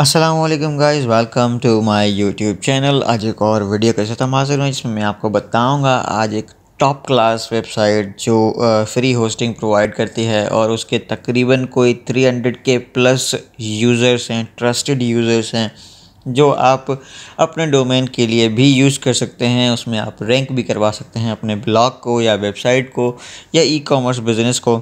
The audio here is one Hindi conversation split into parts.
Aslam guys welcome to my YouTube channel आज एक और वीडियो के साथ हाजिर हूँ जिसमें मैं आपको बताऊँगा आज एक टॉप क्लास वेबसाइट जो फ्री होस्टिंग प्रोवाइड करती है और उसके तकरीबन कोई 300 के प्लस यूज़र्स हैं ट्रस्टेड यूज़र्स हैं जो आप अपने डोमेन के लिए भी यूज़ कर सकते हैं उसमें आप रैंक भी करवा सकते हैं अपने ब्लॉग को या वेबसाइट को या ई कॉमर्स बिज़नेस को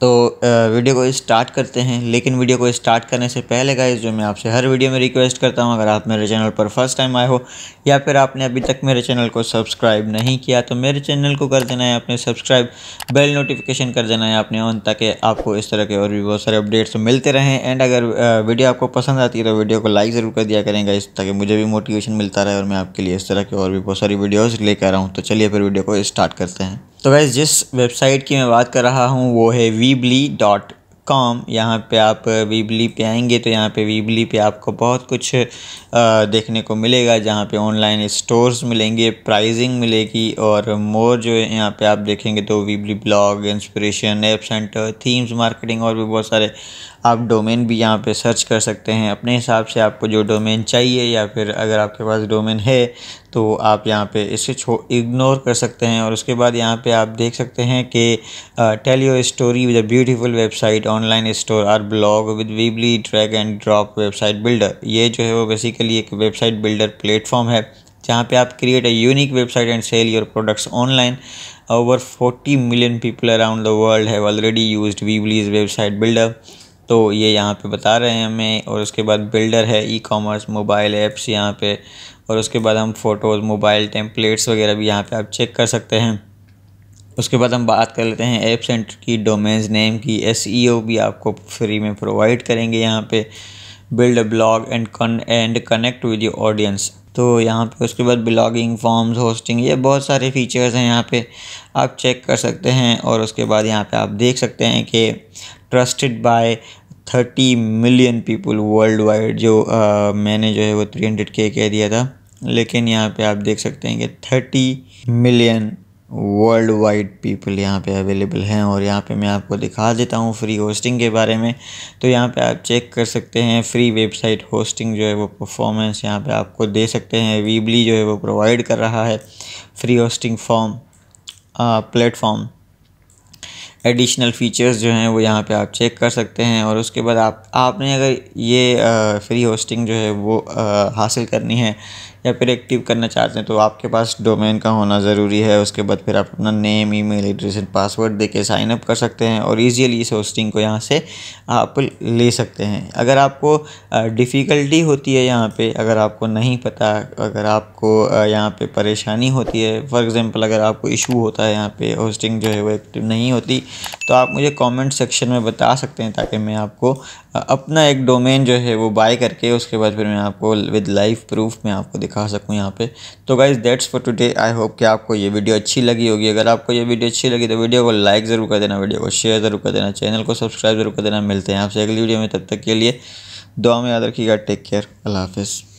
तो वीडियो को स्टार्ट करते हैं लेकिन वीडियो को स्टार्ट करने से पहले का जो मैं आपसे हर वीडियो में रिक्वेस्ट करता हूं अगर आप मेरे चैनल पर फर्स्ट टाइम आए हो या फिर आपने अभी तक मेरे चैनल को सब्सक्राइब नहीं किया तो मेरे चैनल को कर देना है आपने सब्सक्राइब बेल नोटिफिकेशन कर देना है आपने ऑन ताकि आपको इस तरह के और भी बहुत सारे अपडेट्स मिलते रहें एंड अगर वीडियो आपको पसंद आती है तो वीडियो को लाइक ज़रूर कर दिया करेंगे इस ताकि मुझे भी मोटिवेशन मिलता रहे और मैं आपके लिए इस तरह के और भी बहुत सारी वीडियोज़ लेकर आऊँ तो चलिए फिर वीडियो को स्टार्ट करते हैं तो वैसे जिस वेबसाइट की मैं बात कर रहा हूँ वो है वीबली डॉट कॉम यहाँ पर आप वीबली पे आएंगे तो यहाँ पे वीबली पे आपको बहुत कुछ देखने को मिलेगा जहाँ पे ऑनलाइन स्टोर्स मिलेंगे प्राइजिंग मिलेगी और मोर जो है यहाँ पर आप देखेंगे तो Weebly blog inspiration app center themes marketing और भी बहुत सारे आप डोमेन भी यहाँ पे सर्च कर सकते हैं अपने हिसाब से आपको जो डोमेन चाहिए या फिर अगर आपके पास डोमेन है तो आप यहाँ पे इसे छो इग्नोर कर सकते हैं और उसके बाद यहाँ पे आप देख सकते हैं कि tell your story with a beautiful website online store or blog with Weebly drag and drop website builder ये जो है वो बेसिकली एक वेबसाइट बिल्डर प्लेटफॉर्म है जहाँ पे आप create a unique website and sell your products online over 40 million people around the world have already used Weebly's website builder तो ये यहाँ पे बता रहे हैं हमें और उसके बाद बिल्डर है ई कॉमर्स मोबाइल ऐप्स यहाँ पे और उसके बाद हम फ़ोटोज़ मोबाइल टेम्पलेट्स वगैरह भी यहाँ पे आप चेक कर सकते हैं उसके बाद हम बात कर लेते हैं ऐप सेंटर की डोमेन्स नेम की एस e भी आपको फ्री में प्रोवाइड करेंगे यहाँ पर build a blog and and connect with your audience तो यहाँ पे उसके बाद ब्लॉगिंग फॉर्म्स होस्टिंग ये बहुत सारे फीचर्स हैं यहाँ पे आप चेक कर सकते हैं और उसके बाद यहाँ पे आप देख सकते हैं कि trusted by thirty million people world wide जो आ, मैंने जो है वो थ्री हंड्रेड के कह दिया था लेकिन यहाँ पे आप देख सकते हैं कि thirty million world wide people यहाँ पे अवेलेबल हैं और यहाँ पे मैं आपको दिखा देता हूँ फ्री होस्टिंग के बारे में तो यहाँ पे आप चेक कर सकते हैं फ्री वेबसाइट होस्टिंग जो है वो परफॉर्मेंस यहाँ पे आपको दे सकते हैं वीबली जो है वो प्रोवाइड कर रहा है free hosting form platform additional features जो हैं वो यहाँ पे आप चेक कर सकते हैं और उसके बाद आप आपने अगर ये फ्री होस्टिंग जो है वो हासिल करनी है या फिर एक्टिव करना चाहते हैं तो आपके पास डोमेन का होना ज़रूरी है उसके बाद फिर आप अपना name email address and password दे के साइनअप कर सकते हैं और ईजीली इस होस्टिंग को यहाँ से आप ले सकते हैं अगर आपको डिफ़िकल्टी होती है यहाँ पर अगर आपको नहीं पता अगर आपको यहाँ पर परेशानी होती है फॉर एग्ज़ाम्पल अगर आपको इशू होता है यहाँ पर होस्टिंग जो है वो एक्टिव नहीं होती तो आप मुझे कॉमेंट सेक्शन में बता सकते हैं ताकि मैं आपको अपना एक डोमेन जो है वो बाय करके उसके बाद फिर मैं आपको विद लाइफ प्रूफ में आपको दिखा सकूँ यहाँ पे तो guys that's for today I hope कि आपको ये वीडियो अच्छी लगी होगी अगर आपको ये वीडियो अच्छी लगी तो वीडियो को लाइक ज़रूर कर देना वीडियो को शेयर ज़रूर कर देना चैनल को सब्सक्राइब जरूर कर देना मिलते हैं आपसे अगली वीडियो में तब तक के लिए दुआ में याद रखिएगा टेक केयर अल्लाह हाफिज़